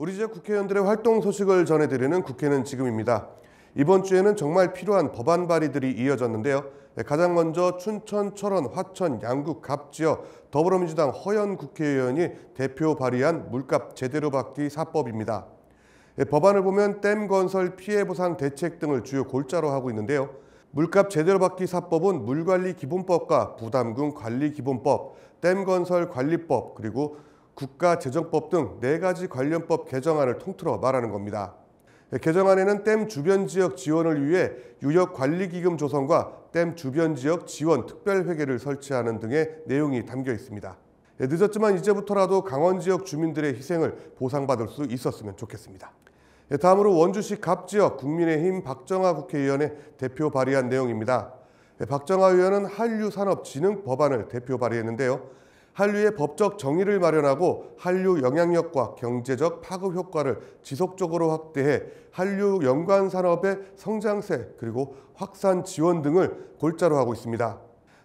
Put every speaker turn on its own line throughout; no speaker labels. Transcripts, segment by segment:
우리 지역 국회의원들의 활동 소식을 전해드리는 국회는 지금입니다. 이번 주에는 정말 필요한 법안 발의들이 이어졌는데요. 네, 가장 먼저 춘천, 철원, 화천, 양구, 갑지역 더불어민주당 허연 국회의원이 대표 발의한 물값 제대로 받기 사법입니다. 네, 법안을 보면 댐 건설 피해 보상 대책 등을 주요 골자로 하고 있는데요. 물값 제대로 받기 사법은 물관리기본법과 부담금 관리기본법, 댐 건설 관리법 그리고 국가재정법 등 네 가지 관련법 개정안을 통틀어 말하는 겁니다. 개정안에는 댐 주변 지역 지원을 위해 유역 관리 기금 조성과 댐 주변 지역 지원 특별 회계를 설치하는 등의 내용이 담겨 있습니다. 예, 늦었지만 이제부터라도 강원 지역 주민들의 희생을 보상받을 수 있었으면 좋겠습니다. 예, 다음으로 원주시 갑지역 국민의힘 박정아 국회의원의 대표 발의한 내용입니다. 예, 박정아 의원은 한류산업진흥 법안을 대표 발의했는데요. 한류의 법적 정의를 마련하고 한류 영향력과 경제적 파급 효과를 지속적으로 확대해 한류 연관 산업의 성장세 그리고 확산 지원 등을 골자로 하고 있습니다.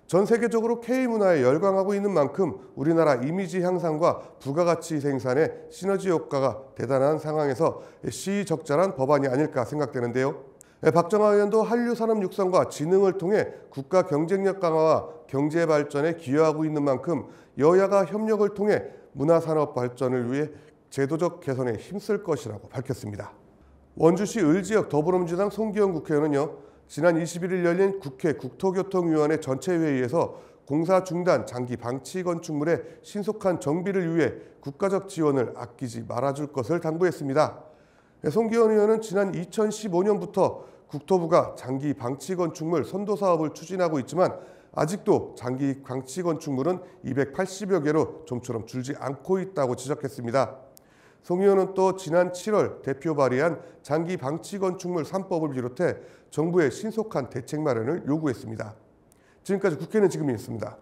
전 세계적으로 K문화에 열광하고 있는 만큼 우리나라 이미지 향상과 부가가치 생산의 시너지 효과가 대단한 상황에서 시의적절한 법안이 아닐까 생각되는데요. 네, 박정하 의원도 한류 산업 육성과 진흥을 통해 국가 경쟁력 강화와 경제 발전에 기여하고 있는 만큼 여야가 협력을 통해 문화산업 발전을 위해 제도적 개선에 힘쓸 것이라고 밝혔습니다. 원주시 을지역 더불어민주당 송기현 국회의원은요. 지난 21일 열린 국회 국토교통위원회 전체회의에서 공사 중단 장기 방치 건축물의 신속한 정비를 위해 국가적 지원을 아끼지 말아줄 것을 당부했습니다. 네, 송기현 의원은 지난 2015년부터 국토부가 장기 방치 건축물 선도 사업을 추진하고 있지만 아직도 장기 방치 건축물은 280여 개로 좀처럼 줄지 않고 있다고 지적했습니다. 송 의원은 또 지난 7월 대표 발의한 장기 방치 건축물 3법을 비롯해 정부의 신속한 대책 마련을 요구했습니다. 지금까지 국회는 지금이었습니다.